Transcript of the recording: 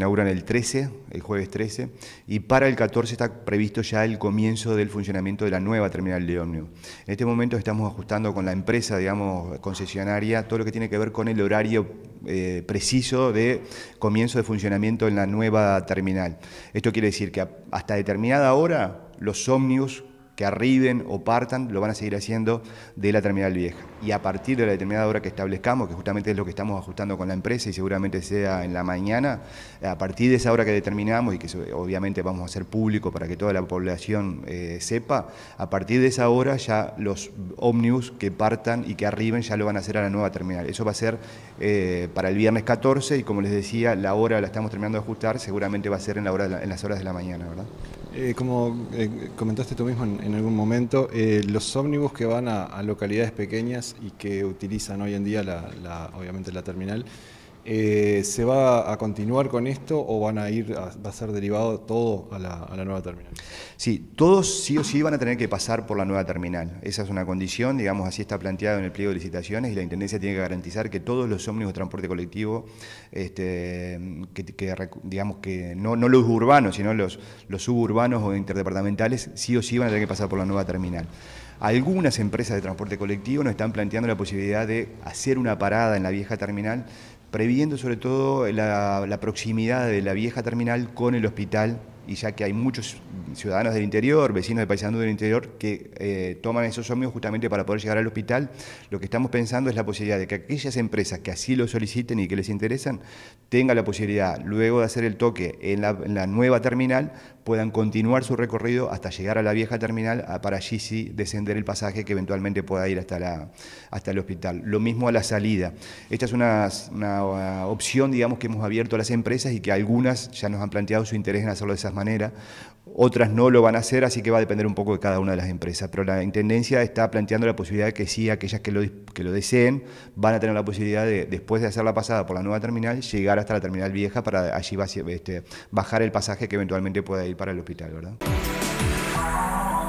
inauguran el 13, el jueves 13, y para el 14 está previsto ya el comienzo del funcionamiento de la nueva terminal de ómnibus. En este momento estamos ajustando con la empresa, digamos, concesionaria, todo lo que tiene que ver con el horario eh, preciso de comienzo de funcionamiento en la nueva terminal. Esto quiere decir que hasta determinada hora los ómnibus que arriben o partan, lo van a seguir haciendo de la terminal vieja. Y a partir de la determinada hora que establezcamos, que justamente es lo que estamos ajustando con la empresa y seguramente sea en la mañana, a partir de esa hora que determinamos y que obviamente vamos a hacer público para que toda la población eh, sepa, a partir de esa hora ya los ómnibus que partan y que arriben ya lo van a hacer a la nueva terminal. Eso va a ser eh, para el viernes 14 y como les decía, la hora la estamos terminando de ajustar, seguramente va a ser en, la hora en las horas de la mañana, ¿verdad? Eh, como comentaste tú mismo en en algún momento, eh, los ómnibus que van a, localidades pequeñas y que utilizan hoy en día, obviamente, la terminal, eh, ¿Se va a continuar con esto o van a ir, a, va a ser derivado todo a la, nueva terminal? Sí, todos sí o sí van a tener que pasar por la nueva terminal. Esa es una condición, digamos, así está planteado en el pliego de licitaciones y la Intendencia tiene que garantizar que todos los ómnibus de transporte colectivo, este, digamos que no, los urbanos, sino los, los suburbanos o interdepartamentales, sí o sí van a tener que pasar por la nueva terminal. Algunas empresas de transporte colectivo nos están planteando la posibilidad de hacer una parada en la vieja terminal previendo sobre todo la, proximidad de la vieja terminal con el hospital y ya que hay muchos ciudadanos del interior, vecinos de paisandú del interior, que eh, toman esos ómnibus justamente para poder llegar al hospital, lo que estamos pensando es la posibilidad de que aquellas empresas que así lo soliciten y que les interesan, tengan la posibilidad, luego de hacer el toque en la nueva terminal, puedan continuar su recorrido hasta llegar a la vieja terminal ah, para allí sí descender el pasaje que eventualmente pueda ir hasta, la, hasta el hospital. Lo mismo a la salida. Esta es una, una ah, opción, digamos, que hemos abierto a las empresas y que algunas ya nos han planteado su interés en hacerlo de esa manera otras no lo van a hacer, así que va a depender un poco de cada una de las empresas. Pero la Intendencia está planteando la posibilidad de que sí, aquellas que lo, deseen van a tener la posibilidad de, después de hacer la pasada por la nueva terminal, llegar hasta la terminal vieja para allí este, bajar el pasaje que eventualmente pueda ir para el hospital, ¿verdad?